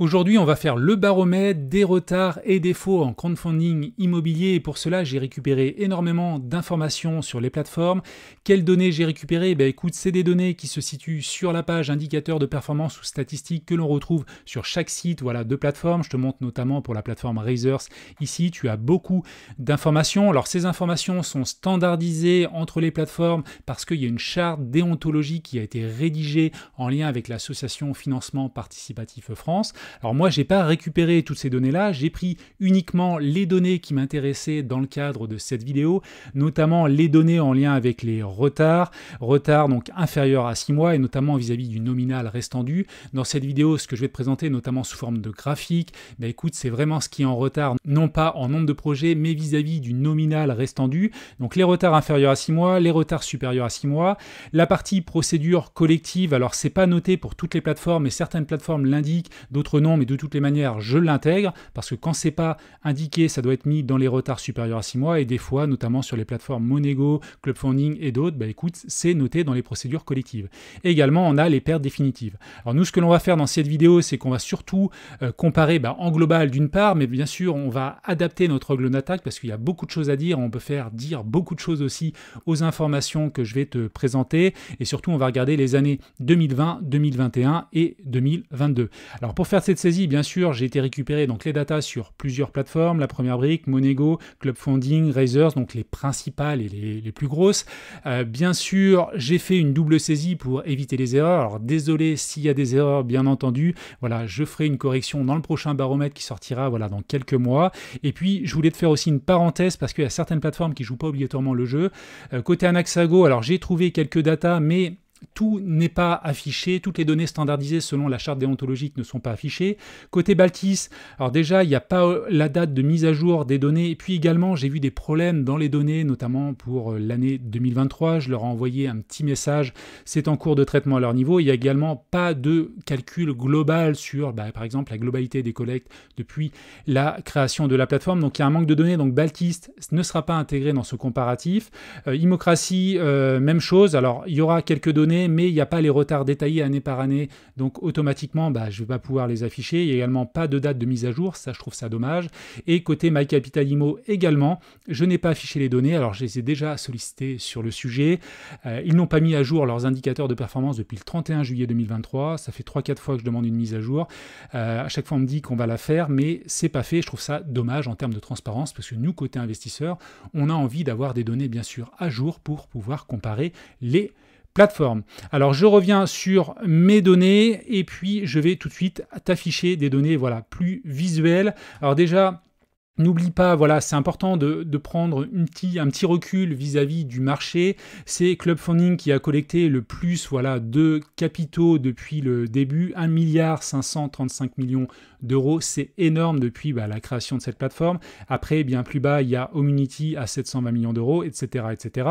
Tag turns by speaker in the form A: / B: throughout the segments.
A: Aujourd'hui, on va faire le baromètre des retards et défauts en crowdfunding immobilier. Et pour cela, j'ai récupéré énormément d'informations sur les plateformes. Quelles données j'ai récupérées ben, Écoute, c'est des données qui se situent sur la page indicateur de performance ou statistique que l'on retrouve sur chaque site voilà, de plateforme. Je te montre notamment pour la plateforme Razors ici. Tu as beaucoup d'informations. Alors, ces informations sont standardisées entre les plateformes parce qu'il y a une charte déontologique qui a été rédigée en lien avec l'association Financement Participatif France. Alors moi, je n'ai pas récupéré toutes ces données-là, j'ai pris uniquement les données qui m'intéressaient dans le cadre de cette vidéo, notamment les données en lien avec les retards, retards donc inférieurs à 6 mois et notamment vis-à-vis du nominal restant Dans cette vidéo, ce que je vais te présenter, notamment sous forme de graphique, bah écoute, c'est vraiment ce qui est en retard, non pas en nombre de projets, mais vis-à-vis du nominal restant Donc les retards inférieurs à 6 mois, les retards supérieurs à 6 mois, la partie procédure collective, alors c'est pas noté pour toutes les plateformes, mais certaines plateformes l'indiquent, d'autres mais de toutes les manières, je l'intègre parce que quand c'est pas indiqué, ça doit être mis dans les retards supérieurs à 6 mois et des fois, notamment sur les plateformes Monego, Clubfunding et d'autres, bah écoute, c'est noté dans les procédures collectives. Et également, on a les pertes définitives. Alors nous, ce que l'on va faire dans cette vidéo, c'est qu'on va surtout euh, comparer bah, en global d'une part, mais bien sûr, on va adapter notre angle d'attaque parce qu'il y a beaucoup de choses à dire, on peut faire dire beaucoup de choses aussi aux informations que je vais te présenter et surtout, on va regarder les années 2020, 2021 et 2022. Alors pour faire saisie, bien sûr, j'ai été récupéré donc les datas sur plusieurs plateformes, la première brique, Monego, Club Funding, razors donc les principales et les, plus grosses. Euh, bien sûr, j'ai fait une double saisie pour éviter les erreurs. Alors désolé s'il y a des erreurs, bien entendu. Voilà, je ferai une correction dans le prochain baromètre qui sortira voilà, dans quelques mois. Et puis, je voulais te faire aussi une parenthèse parce qu'il y a certaines plateformes qui jouent pas obligatoirement le jeu. Euh, côté Anaxago, alors j'ai trouvé quelques datas, mais tout n'est pas affiché, toutes les données standardisées selon la charte déontologique ne sont pas affichées. Côté Baltis, alors déjà, il n'y a pas euh, la date de mise à jour des données, et puis également, j'ai vu des problèmes dans les données, notamment pour euh, l'année 2023, je leur ai envoyé un petit message, c'est en cours de traitement à leur niveau, il n'y a également pas de calcul global sur, bah, par exemple, la globalité des collectes depuis la création de la plateforme, donc il y a un manque de données, donc Baltis ne sera pas intégré dans ce comparatif. Euh, Immocratie, même chose, alors il y aura quelques données, mais il n'y a pas les retards détaillés année par année. Donc automatiquement, bah, je ne vais pas pouvoir les afficher. Il n'y a également pas de date de mise à jour. Ça, je trouve ça dommage. Et côté MyCapitalimo également, je n'ai pas affiché les données. Alors, je les ai déjà sollicitées sur le sujet. Euh, ils n'ont pas mis à jour leurs indicateurs de performance depuis le 31 juillet 2023. Ça fait 3-4 fois que je demande une mise à jour. Euh, à chaque fois, on me dit qu'on va la faire, mais c'est pas fait. Je trouve ça dommage en termes de transparence parce que nous, côté investisseurs, on a envie d'avoir des données bien sûr à jour pour pouvoir comparer les alors je reviens sur mes données et puis je vais tout de suite t'afficher des données voilà, plus visuelles. Alors déjà, N'oublie pas, voilà, c'est important de, prendre une petit, un petit recul vis-à-vis du marché. C'est Club Funding qui a collecté le plus voilà, de capitaux depuis le début, 1,5 milliard millions d'euros. C'est énorme depuis bah, la création de cette plateforme. Après, bien plus bas, il y a Omunity à 720 millions d'euros, etc., etc.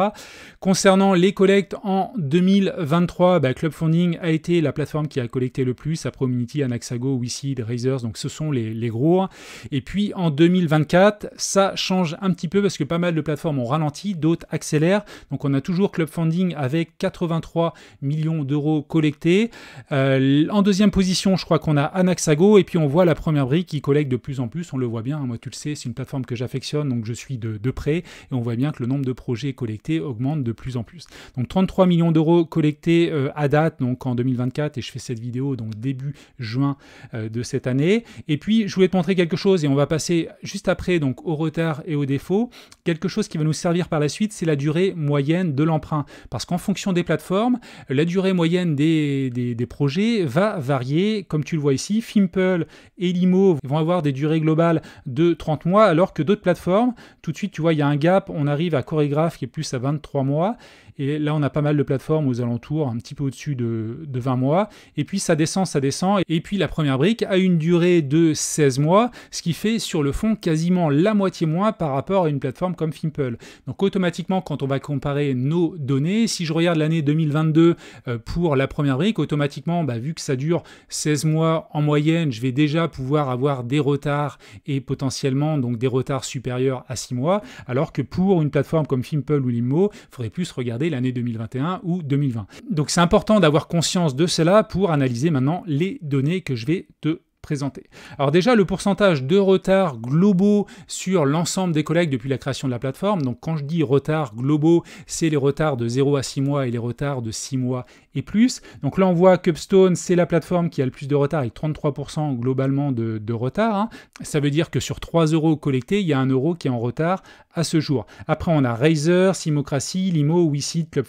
A: Concernant les collectes en 2023, bah, Club Funding a été la plateforme qui a collecté le plus. Après Omunity, Anaxago, WeSeed, Razers, donc ce sont les, les gros. Et puis en 2023, 24, ça change un petit peu parce que pas mal de plateformes ont ralenti, d'autres accélèrent. Donc on a toujours Club Funding avec 83 millions d'euros collectés. en deuxième position, je crois qu'on a Anaxago et puis on voit la première brique qui collecte de plus en plus. On le voit bien, moi tu le sais, c'est une plateforme que j'affectionne donc je suis de, près et on voit bien que le nombre de projets collectés augmente de plus en plus. Donc 33 millions d'euros collectés à date, donc en 2024 et je fais cette vidéo donc début juin de cette année. Et puis je voulais te montrer quelque chose et on va passer juste après, donc au retard et au défaut. Quelque chose qui va nous servir par la suite, c'est la durée moyenne de l'emprunt. Parce qu'en fonction des plateformes, la durée moyenne des, projets va varier. Comme tu le vois ici, Fimple et Limo vont avoir des durées globales de 30 mois, alors que d'autres plateformes, tout de suite, tu vois, il y a un gap, on arrive à Chorégraphe qui est plus à 23 mois. Et là, on a pas mal de plateformes aux alentours, un petit peu au-dessus de, 20 mois. Et puis ça descend, ça descend. Et puis la première brique a une durée de 16 mois, ce qui fait sur le fond quasiment la moitié moins par rapport à une plateforme comme Fimple. Donc automatiquement, quand on va comparer nos données, si je regarde l'année 2022 euh, pour la première brique, automatiquement, bah, vu que ça dure 16 mois en moyenne, je vais déjà pouvoir avoir des retards et potentiellement donc des retards supérieurs à 6 mois, alors que pour une plateforme comme Fimple ou Limo, il faudrait plus regarder l'année 2021 ou 2020. Donc c'est important d'avoir conscience de cela pour analyser maintenant les données que je vais te présenter. Alors déjà, le pourcentage de retard globaux sur l'ensemble des collègues depuis la création de la plateforme, donc quand je dis retard globaux, c'est les retards de 0 à 6 mois et les retards de 6 mois plus. Donc là, on voit Cupstone, c'est la plateforme qui a le plus de retard avec 33% globalement de, retard. Hein. Ça veut dire que sur 3 euros collectés, il y a un euro qui est en retard à ce jour. Après, on a Razer, Simocracy, Limo, WeSeed, Club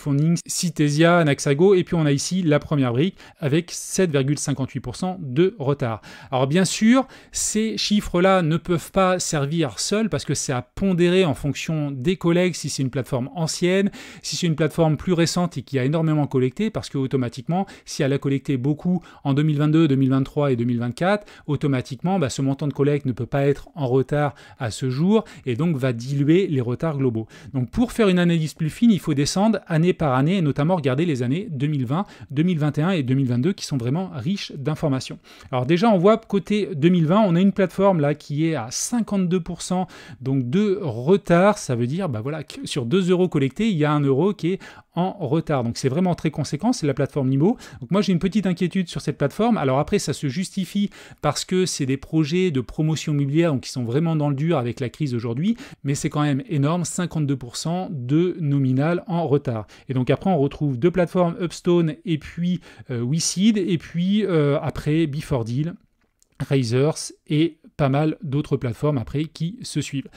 A: Citesia, Anaxago, et puis on a ici la première brique avec 7,58% de retard. Alors bien sûr, ces chiffres-là ne peuvent pas servir seuls parce que c'est à pondérer en fonction des collègues, si c'est une plateforme ancienne, si c'est une plateforme plus récente et qui a énormément collecté, parce que automatiquement, si elle a collecté beaucoup en 2022, 2023 et 2024, automatiquement, bah, ce montant de collecte ne peut pas être en retard à ce jour et donc va diluer les retards globaux. Donc pour faire une analyse plus fine, il faut descendre année par année et notamment regarder les années 2020, 2021 et 2022 qui sont vraiment riches d'informations. Alors déjà, on voit côté 2020, on a une plateforme là qui est à 52% donc de retard. Ça veut dire, bah voilà, sur 2 euros collectés, il y a un euro qui est en retard. Donc c'est vraiment très conséquent. C'est plateforme Nimo. Donc moi j'ai une petite inquiétude sur cette plateforme. Alors après ça se justifie parce que c'est des projets de promotion immobilière donc qui sont vraiment dans le dur avec la crise aujourd'hui, mais c'est quand même énorme, 52% de nominal en retard. Et donc après on retrouve deux plateformes, Upstone et puis euh, WeSeed, et puis euh, après Before Deal. Razors et pas mal d'autres plateformes après qui se suivent.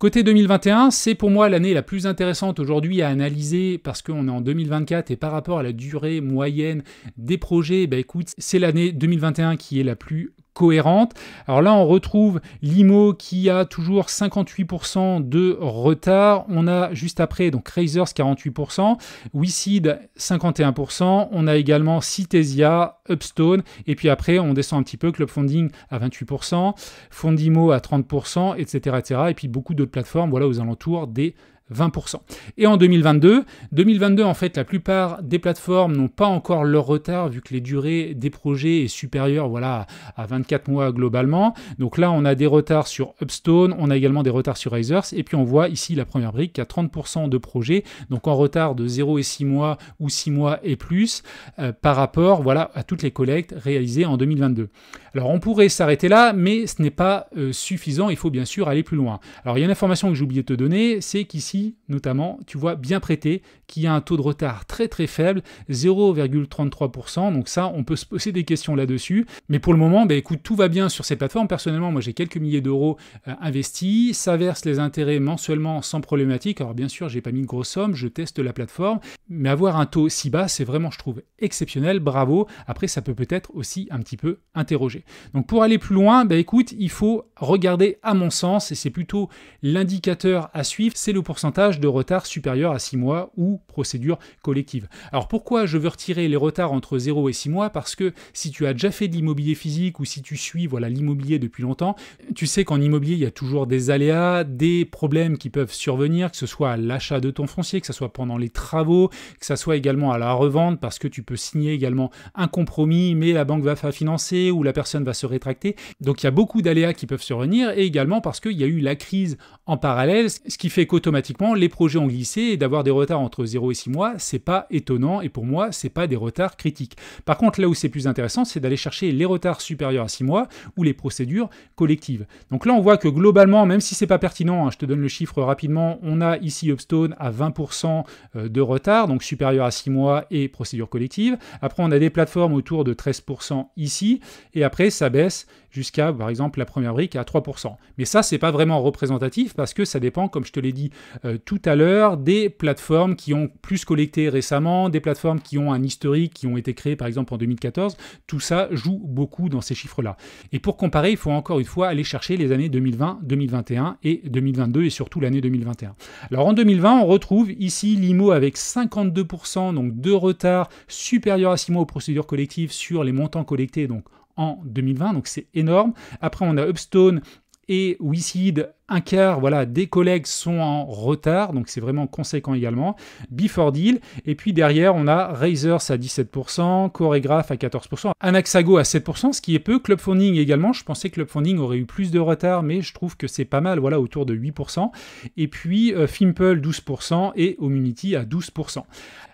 A: Côté 2021, c'est pour moi l'année la plus intéressante aujourd'hui à analyser parce qu'on est en 2024 et par rapport à la durée moyenne des projets, bah écoute, c'est l'année 2021 qui est la plus cohérente. Alors là, on retrouve Limo qui a toujours 58% de retard. On a juste après, donc Razers 48%, Wicid 51%. On a également Citesia, Upstone. Et puis après, on descend un petit peu, Club Funding à 28%, Fondimo à 30%, etc. etc. et puis beaucoup d'autres plateformes, voilà, aux alentours des 20%. Et en 2022, 2022 en fait la plupart des plateformes n'ont pas encore leur retard vu que les durées des projets est supérieure voilà à 24 mois globalement. Donc là on a des retards sur Upstone, on a également des retards sur Razers et puis on voit ici la première brique qui a 30% de projets donc en retard de 0 et 6 mois ou 6 mois et plus euh, par rapport voilà à toutes les collectes réalisées en 2022. Alors on pourrait s'arrêter là mais ce n'est pas euh, suffisant, il faut bien sûr aller plus loin. Alors il y a une information que j'ai oublié de te donner, c'est qu'ici notamment, tu vois bien prêté, qui a un taux de retard très très faible, 0,33%. Donc ça, on peut se poser des questions là-dessus. Mais pour le moment, bah, écoute, tout va bien sur ces plateformes. Personnellement, moi j'ai quelques milliers d'euros euh, investis, ça verse les intérêts mensuellement sans problématique. Alors bien sûr, j'ai pas mis une grosse somme, je teste la plateforme, mais avoir un taux si bas, c'est vraiment, je trouve, exceptionnel. Bravo. Après, ça peut peut-être aussi un petit peu interroger. Donc pour aller plus loin, bah, écoute, il faut regarder à mon sens, et c'est plutôt l'indicateur à suivre, c'est le pourcentage de retard supérieur à 6 mois ou procédure collective. Alors pourquoi je veux retirer les retards entre 0 et 6 mois Parce que si tu as déjà fait de l'immobilier physique ou si tu suis voilà l'immobilier depuis longtemps, tu sais qu'en immobilier, il y a toujours des aléas, des problèmes qui peuvent survenir, que ce soit à l'achat de ton foncier, que ce soit pendant les travaux, que ce soit également à la revente, parce que tu peux signer également un compromis, mais la banque va faire financer ou la personne va se rétracter. Donc il y a beaucoup d'aléas qui peuvent survenir et également parce qu'il y a eu la crise en parallèle, ce qui fait qu'automatiquement, les projets ont glissé et d'avoir des retards entre 0 et 6 mois, c'est pas étonnant et pour moi, c'est pas des retards critiques. Par contre, là où c'est plus intéressant, c'est d'aller chercher les retards supérieurs à 6 mois ou les procédures collectives. Donc là, on voit que globalement, même si c'est pas pertinent, hein, je te donne le chiffre rapidement, on a ici Upstone à 20% euh, de retard, donc supérieur à 6 mois et procédure collective. Après, on a des plateformes autour de 13% ici et après, ça baisse jusqu'à, par exemple, la première brique à 3%. Mais ça, c'est pas vraiment représentatif parce que ça dépend, comme je te l'ai dit, euh, tout à l'heure, des plateformes qui ont plus collecté récemment, des plateformes qui ont un historique, qui ont été créées par exemple en 2014. Tout ça joue beaucoup dans ces chiffres-là. Et pour comparer, il faut encore une fois aller chercher les années 2020, 2021 et 2022 et surtout l'année 2021. Alors en 2020, on retrouve ici l'IMO avec 52%, donc de retard supérieur à 6 mois aux procédures collectives sur les montants collectés donc en 2020, donc c'est énorme. Après, on a Upstone et WeSeed un quart voilà, des collègues sont en retard, donc c'est vraiment conséquent également. Before Deal, et puis derrière, on a Razors à 17%, Chorégraphe à 14%, Anaxago à 7%, ce qui est peu. Club Funding également, je pensais que Club Funding aurait eu plus de retard, mais je trouve que c'est pas mal, voilà, autour de 8%. Et puis euh, Fimple 12% et Omunity à 12%.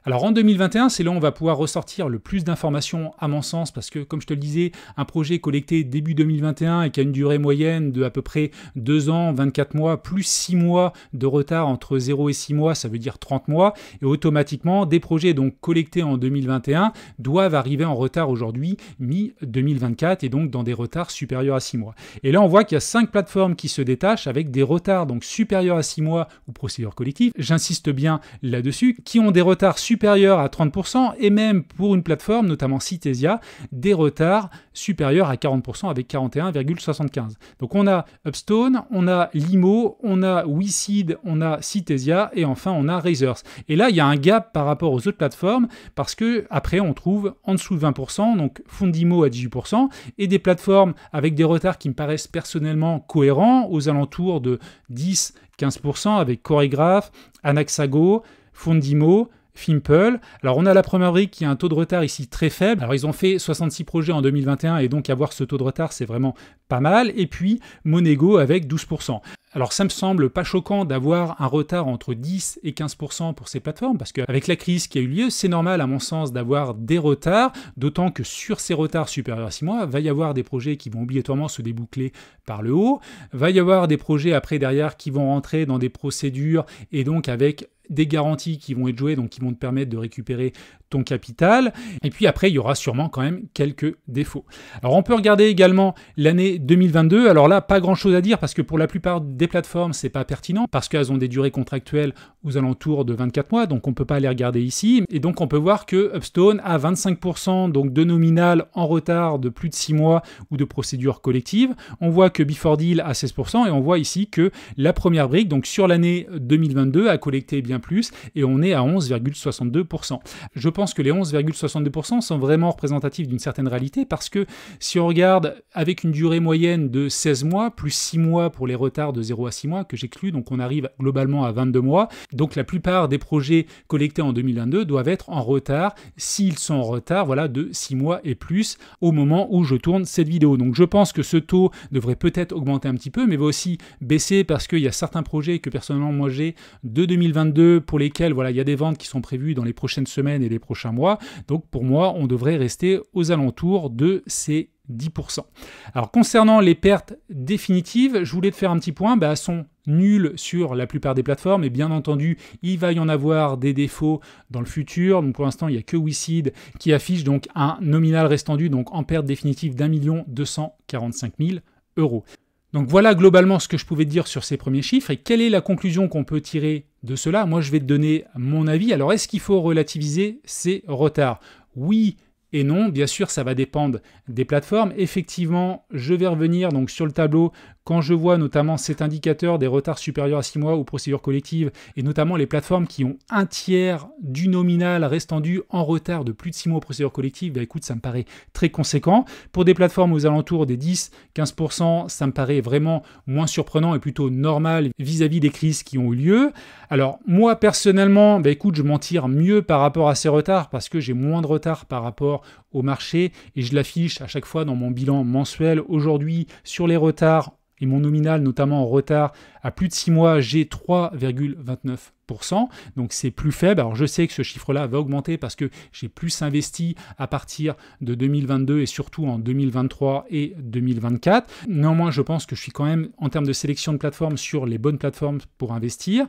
A: Alors en 2021, c'est là où on va pouvoir ressortir le plus d'informations à mon sens, parce que comme je te le disais, un projet collecté début 2021 et qui a une durée moyenne de à peu près 2 ans, mois, plus 6 mois de retard entre 0 et 6 mois, ça veut dire 30 mois, et automatiquement, des projets donc collectés en 2021 doivent arriver en retard aujourd'hui, mi-2024, et donc dans des retards supérieurs à 6 mois. Et là, on voit qu'il y a 5 plateformes qui se détachent avec des retards donc supérieurs à 6 mois ou procédures collectives, j'insiste bien là-dessus, qui ont des retards supérieurs à 30%, et même pour une plateforme, notamment Citesia, des retards supérieurs à 40% avec 41,75. Donc on a Upstone, on a Limo, on a WeSeed, on a Citesia et enfin on a Razors. Et là, il y a un gap par rapport aux autres plateformes parce que après on trouve en dessous de 20%, donc Fundimo à 18% et des plateformes avec des retards qui me paraissent personnellement cohérents aux alentours de 10-15% avec Choreograph, Anaxago, Fundimo, Fimple. Alors on a la première brique qui a un taux de retard ici très faible. Alors ils ont fait 66 projets en 2021 et donc avoir ce taux de retard c'est vraiment pas mal. Et puis Monego avec 12%. Alors ça me semble pas choquant d'avoir un retard entre 10 et 15% pour ces plateformes, parce qu'avec la crise qui a eu lieu, c'est normal à mon sens d'avoir des retards, d'autant que sur ces retards supérieurs à 6 mois, va y avoir des projets qui vont obligatoirement se déboucler par le haut, va y avoir des projets après derrière qui vont rentrer dans des procédures et donc avec des garanties qui vont être jouées, donc qui vont te permettre de récupérer ton capital. Et puis après, il y aura sûrement quand même quelques défauts. Alors on peut regarder également l'année 2022. Alors là, pas grand-chose à dire parce que pour la plupart des plateformes, c'est pas pertinent parce qu'elles ont des durées contractuelles aux alentours de 24 mois, donc on peut pas les regarder ici. Et donc on peut voir que Upstone a 25% donc de nominal en retard de plus de 6 mois ou de procédure collective. On voit que Before Deal a 16% et on voit ici que la première brique, donc sur l'année 2022, a collecté bien plus, et on est à 11,62%. Je pense que les 11,62% sont vraiment représentatifs d'une certaine réalité, parce que si on regarde avec une durée moyenne de 16 mois, plus 6 mois pour les retards de 0 à 6 mois que j'exclus, donc on arrive globalement à 22 mois, donc la plupart des projets collectés en 2022 doivent être en retard, s'ils sont en retard, voilà, de 6 mois et plus au moment où je tourne cette vidéo. Donc je pense que ce taux devrait peut-être augmenter un petit peu, mais va aussi baisser parce qu'il y a certains projets que personnellement moi j'ai de 2022 pour lesquels voilà, il y a des ventes qui sont prévues dans les prochaines semaines et les prochains mois. Donc pour moi, on devrait rester aux alentours de ces 10%. Alors concernant les pertes définitives, je voulais te faire un petit point, bah, elles sont nulles sur la plupart des plateformes et bien entendu il va y en avoir des défauts dans le futur. Donc pour l'instant il n'y a que WeSeed qui affiche donc un nominal restendu donc en perte définitive d'un million deux cent mille euros. Donc voilà globalement ce que je pouvais dire sur ces premiers chiffres et quelle est la conclusion qu'on peut tirer de cela. Moi je vais te donner mon avis. Alors est-ce qu'il faut relativiser ces retards Oui et non, bien sûr ça va dépendre des plateformes. Effectivement, je vais revenir donc sur le tableau quand je vois notamment cet indicateur des retards supérieurs à six mois aux procédures collectives, et notamment les plateformes qui ont un tiers du nominal restant dû en retard de plus de six mois aux procédures collectives, bah, écoute, ça me paraît très conséquent. Pour des plateformes aux alentours des 10-15%, ça me paraît vraiment moins surprenant et plutôt normal vis-à-vis des crises qui ont eu lieu. Alors moi personnellement, bah, écoute, je m'en tire mieux par rapport à ces retards parce que j'ai moins de retard par rapport au marché et je l'affiche à chaque fois dans mon bilan mensuel aujourd'hui sur les retards et mon nominal notamment en retard à plus de 6 mois, j'ai 3,29%. Donc c'est plus faible. Alors je sais que ce chiffre-là va augmenter parce que j'ai plus investi à partir de 2022 et surtout en 2023 et 2024. Néanmoins, je pense que je suis quand même en termes de sélection de plateformes sur les bonnes plateformes pour investir.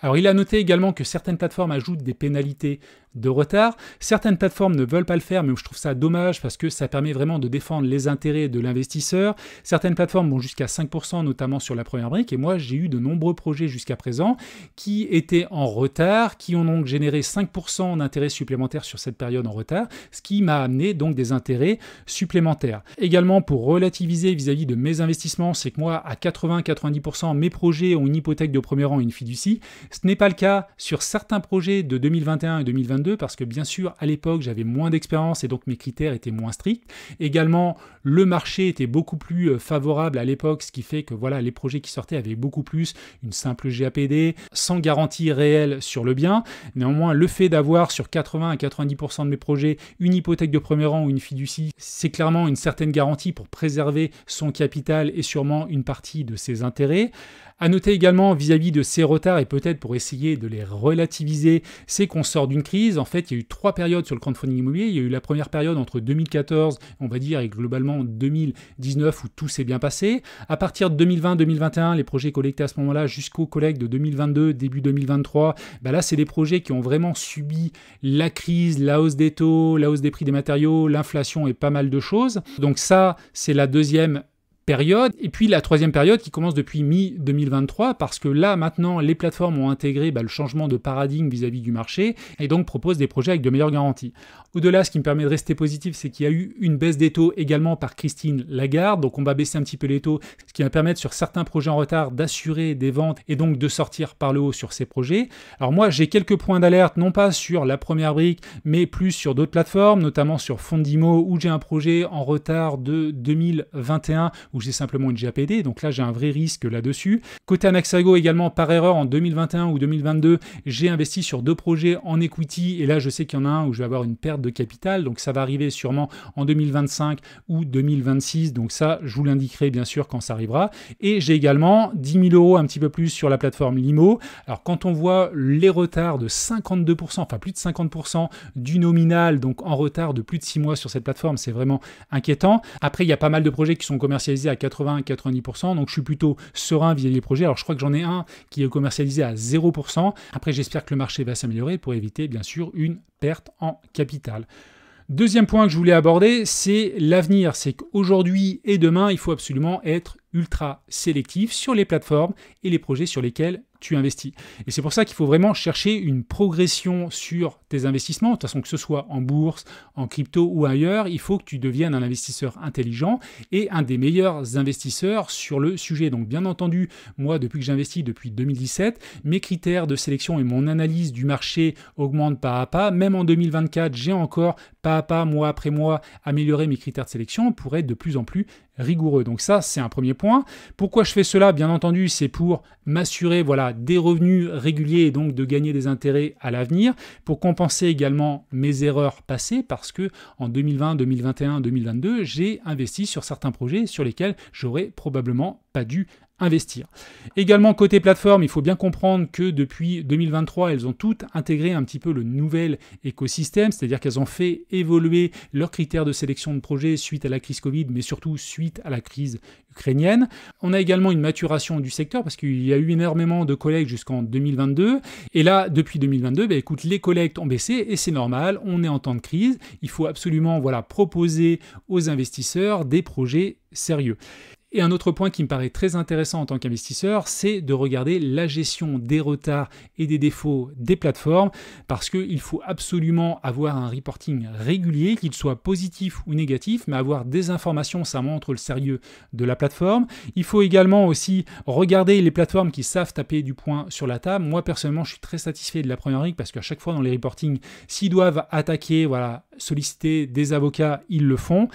A: Alors il a noté également que certaines plateformes ajoutent des pénalités de retard. Certaines plateformes ne veulent pas le faire, mais je trouve ça dommage parce que ça permet vraiment de défendre les intérêts de l'investisseur. Certaines plateformes vont jusqu'à 5%, notamment sur la première brique. Et moi, j'ai eu de nombreux projets jusqu'à présent qui étaient en retard, qui ont donc généré 5% d'intérêts supplémentaires sur cette période en retard, ce qui m'a amené donc des intérêts supplémentaires. Également, pour relativiser vis-à-vis de mes investissements, c'est que moi, à 80-90%, mes projets ont une hypothèque de premier rang et une fiducie. Ce n'est pas le cas sur certains projets de 2021 et 2022 parce que bien sûr à l'époque j'avais moins d'expérience et donc mes critères étaient moins stricts. Également le marché était beaucoup plus euh, favorable à l'époque, ce qui fait que voilà les projets qui sortaient avaient beaucoup plus une simple GAPD sans garantie réelle sur le bien. Néanmoins le fait d'avoir sur 80 à 90% de mes projets une hypothèque de premier rang ou une fiducie, c'est clairement une certaine garantie pour préserver son capital et sûrement une partie de ses intérêts. À noter également vis-à-vis de ces retards et peut-être pour essayer de les relativiser, c'est qu'on sort d'une crise. En fait, il y a eu trois périodes sur le crowdfunding immobilier. Il y a eu la première période entre 2014, on va dire, et globalement 2019 où tout s'est bien passé. À partir de 2020-2021, les projets collectés à ce moment-là jusqu'aux collecte de 2022, début 2023, bah là, c'est des projets qui ont vraiment subi la crise, la hausse des taux, la hausse des prix des matériaux, l'inflation et pas mal de choses. Donc ça, c'est la deuxième période. Et puis la troisième période qui commence depuis mi-2023, parce que là maintenant les plateformes ont intégré bah, le changement de paradigme vis-à-vis -vis du marché et donc proposent des projets avec de meilleures garanties. Au-delà, ce qui me permet de rester positif, c'est qu'il y a eu une baisse des taux également par Christine Lagarde, donc on va baisser un petit peu les taux, ce qui va permettre sur certains projets en retard d'assurer des ventes et donc de sortir par le haut sur ces projets. Alors moi j'ai quelques points d'alerte, non pas sur la première brique, mais plus sur d'autres plateformes, notamment sur Fondimo où j'ai un projet en retard de 2021 où j'ai simplement une GAPD. Donc là, j'ai un vrai risque là-dessus. Côté Anaxago également, par erreur, en 2021 ou 2022, j'ai investi sur deux projets en equity. Et là, je sais qu'il y en a un où je vais avoir une perte de capital. Donc ça va arriver sûrement en 2025 ou 2026. Donc ça, je vous l'indiquerai bien sûr quand ça arrivera. Et j'ai également 10 000 euros, un petit peu plus, sur la plateforme Limo. Alors quand on voit les retards de 52%, enfin plus de 50% du nominal, donc en retard de plus de six mois sur cette plateforme, c'est vraiment inquiétant. Après, il y a pas mal de projets qui sont commercialisés à 80-90%, donc je suis plutôt serein vis à projets. Alors je crois que j'en ai un qui est commercialisé à 0%. Après, j'espère que le marché va s'améliorer pour éviter bien sûr une perte en capital. Deuxième point que je voulais aborder, c'est l'avenir. C'est qu'aujourd'hui et demain, il faut absolument être ultra sélectif sur les plateformes et les projets sur lesquels tu investis. Et c'est pour ça qu'il faut vraiment chercher une progression sur tes investissements. De toute façon, que ce soit en bourse, en crypto ou ailleurs, il faut que tu deviennes un investisseur intelligent et un des meilleurs investisseurs sur le sujet. Donc, bien entendu, moi, depuis que j'investis depuis 2017, mes critères de sélection et mon analyse du marché augmentent pas à pas. Même en 2024, j'ai encore pas à pas, mois après mois, amélioré mes critères de sélection pour être de plus en plus rigoureux. Donc ça, c'est un premier point. Pourquoi je fais cela Bien entendu, c'est pour m'assurer voilà, des revenus réguliers et donc de gagner des intérêts à l'avenir, pour compenser également mes erreurs passées, parce que en 2020, 2021, 2022, j'ai investi sur certains projets sur lesquels j'aurais probablement pas dû investir. Également côté plateforme, il faut bien comprendre que depuis 2023, elles ont toutes intégré un petit peu le nouvel écosystème, c'est-à-dire qu'elles ont fait évoluer leurs critères de sélection de projets suite à la crise Covid, mais surtout suite à la crise ukrainienne. On a également une maturation du secteur parce qu'il y a eu énormément de collectes jusqu'en 2022. Et là, depuis 2022, bah, écoute, les collectes ont baissé et c'est normal, on est en temps de crise. Il faut absolument voilà, proposer aux investisseurs des projets sérieux. Et un autre point qui me paraît très intéressant en tant qu'investisseur, c'est de regarder la gestion des retards et des défauts des plateformes, parce qu'il faut absolument avoir un reporting régulier, qu'il soit positif ou négatif, mais avoir des informations, ça montre le sérieux de la plateforme. Il faut également aussi regarder les plateformes qui savent taper du point sur la table. Moi, personnellement, je suis très satisfait de la première ligue, parce qu'à chaque fois dans les reportings, s'ils doivent attaquer, voilà, solliciter des avocats, ils le font.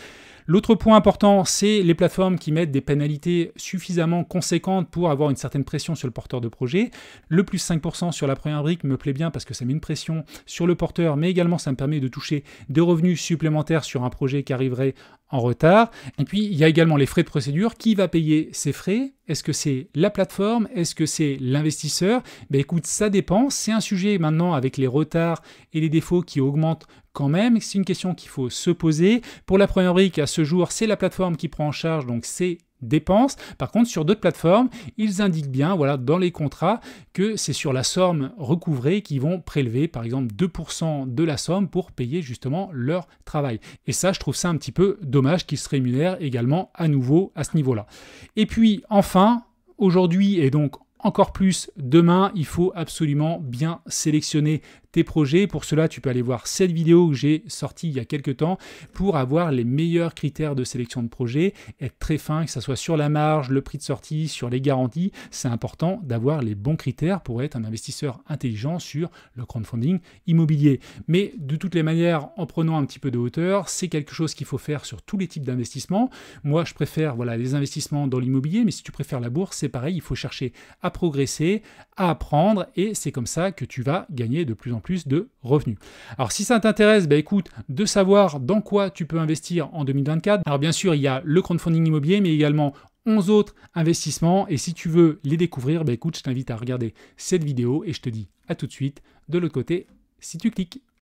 A: L'autre point important, c'est les plateformes qui mettent des pénalités suffisamment conséquentes pour avoir une certaine pression sur le porteur de projet. Le plus 5% sur la première brique me plaît bien parce que ça met une pression sur le porteur, mais également ça me permet de toucher des revenus supplémentaires sur un projet qui arriverait en retard. Et puis, il y a également les frais de procédure. Qui va payer ces frais Est-ce que c'est la plateforme Est-ce que c'est l'investisseur Ben écoute, ça dépend. C'est un sujet maintenant avec les retards et les défauts qui augmentent quand même. C'est une question qu'il faut se poser. Pour la première brique, à ce jour, c'est la plateforme qui prend en charge, donc c'est dépenses. Par contre, sur d'autres plateformes, ils indiquent bien, voilà, dans les contrats, que c'est sur la somme recouvrée qu'ils vont prélever, par exemple, 2% de la somme pour payer justement leur travail. Et ça, je trouve ça un petit peu dommage qu'ils se rémunèrent également à nouveau à ce niveau-là. Et puis, enfin, aujourd'hui et donc encore plus demain, il faut absolument bien sélectionner tes projets. Pour cela, tu peux aller voir cette vidéo que j'ai sortie il y a quelques temps pour avoir les meilleurs critères de sélection de projets. être très fin, que ce soit sur la marge, le prix de sortie, sur les garanties. C'est important d'avoir les bons critères pour être un investisseur intelligent sur le crowdfunding immobilier. Mais de toutes les manières, en prenant un petit peu de hauteur, c'est quelque chose qu'il faut faire sur tous les types d'investissements. Moi, je préfère voilà, les investissements dans l'immobilier, mais si tu préfères la bourse, c'est pareil, il faut chercher à progresser, à apprendre, et c'est comme ça que tu vas gagner de plus en plus plus de revenus. Alors si ça t'intéresse, bah, écoute, de savoir dans quoi tu peux investir en 2024, alors bien sûr il y a le crowdfunding immobilier, mais également 11 autres investissements. Et si tu veux les découvrir, bah, écoute, je t'invite à regarder cette vidéo et je te dis à tout de suite de l'autre côté si tu cliques.